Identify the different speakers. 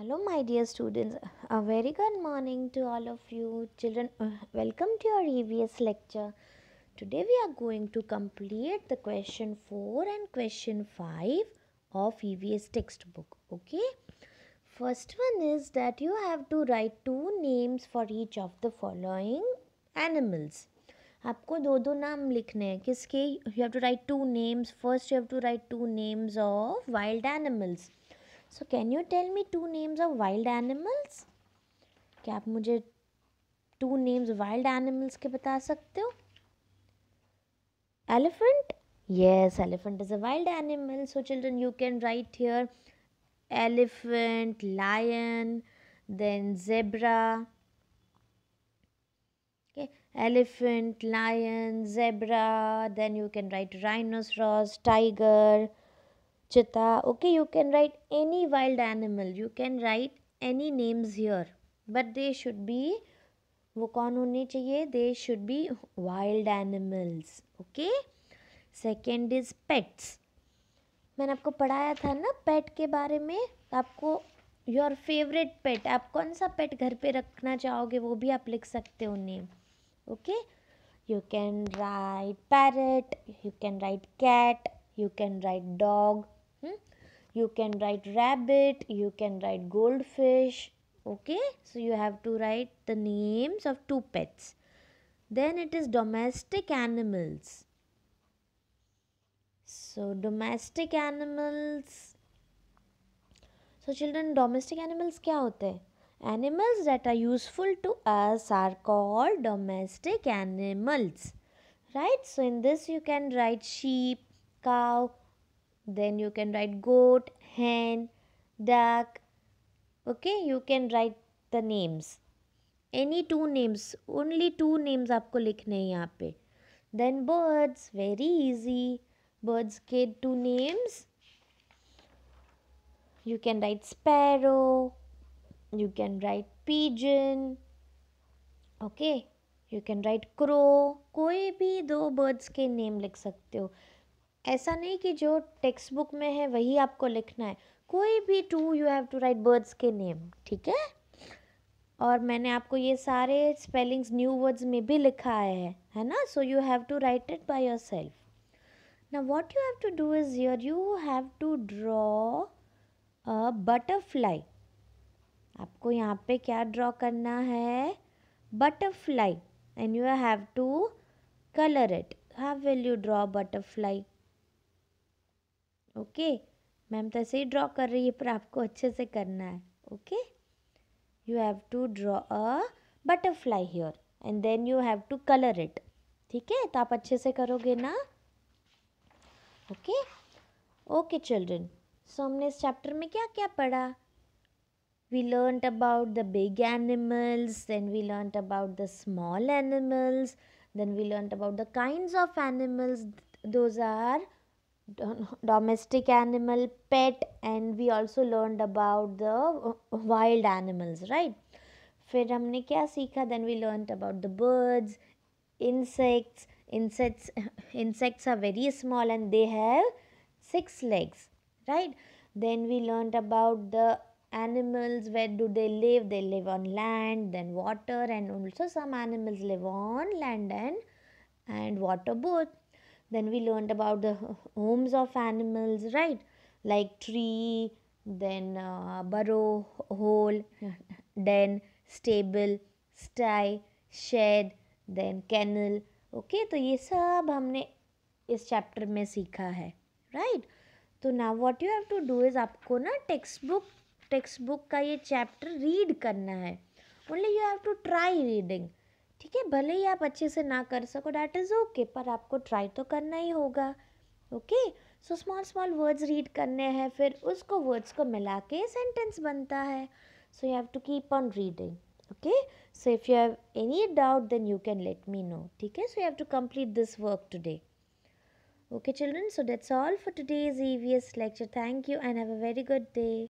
Speaker 1: hello my dear students a very good morning to all of you children uh, welcome to your EVS lecture today we are going to complete the question 4 and question 5 of EVS textbook okay first one is that you have to write two names for each of the following animals आपको दो दो नाम लिखने हैं किसके You have to write two names. First you have to write two names of wild so can you tell me two names of wild animals क्या आप मुझे टू नेम्स वाइल्ड एनिमल्स के बता सकते हो elephant yes elephant is a wild animal so children you can write here elephant lion then zebra okay elephant lion zebra then you can write rhinoceros tiger Chita, okay, you can write any wild animal. You can write any names here. But they should be, वो कौन होने चाहिए They should be wild animals. Okay. Second is pets. मैंने आपको पढ़ाया था ना पेट के बारे में आपको योर फेवरेट पेट आप कौन सा पेट घर पे रखना चाहोगे वो भी आप लिख सकते हो name okay you can write parrot you can write cat you can write dog hmm? you can write rabbit you can write goldfish okay so you have to write the names of two pets then it is domestic animals so domestic animals so children domestic animals kya hote animals that are useful to us are called domestic animals right so in this you can write sheep cow then you can write goat hen duck okay you can write the names any two names only two names आपको लिखने हैं यहाँ पे then birds very easy birds के two names you can write sparrow you can write pigeon okay you can write crow कोई भी दो birds के नेम लिख सकते हो ऐसा नहीं कि जो टेक्स्ट बुक में है वही आपको लिखना है कोई भी two you have to write birds के नेम ठीक है और मैंने आपको ये सारे स्पेलिंग्स न्यू वर्ड्स में भी लिखा है है ना so you have to write it by yourself ना what you have to do is your you have to draw a butterfly आपको यहाँ पे क्या ड्रॉ करना है butterfly and you have to colour it have will you draw butterfly okay ma'am तो ऐसे ही draw कर रही है पर आपको अच्छे से करना है okay you have to draw a butterfly here and then you have to colour it ठीक है तो आप अच्छे से करोगे ना ओके ओके चिल्ड्रन सो हमने इस चैप्टर में क्या क्या पढ़ा we learn about the big animals then we learn about the small animals then we learn about the kind of animals those are domestic animal pet and we also learned about the wild animals right फिर हमने क्या सीखा then we learn about insects birds insects insects insects are very small and they have six legs right then we animals where do they live they live on land then water and also some animals live on land and and water both then we learned about the homes of animals right like tree then uh, burrow hole then stable sty shed then kennel okay, तो ये सब हमने इस chapter में सीखा है right तो ना what you have to do is आपको ना टेक्स्ट textbook टेक्स्ट बुक का ये चैप्टर रीड करना है only you have to try reading ठीक है भले ही आप अच्छे से ना कर सको डैट इज़ ओके पर आपको ट्राई तो करना ही होगा okay so small small words read करने हैं फिर उसको वर्ड्स को मिला के सेंटेंस बनता है so you have to keep on reading okay so if you have any doubt then you can let me know ठीक है so you have to complete this work today okay children, so that's all for today's ईवियस lecture thank you and have a very good day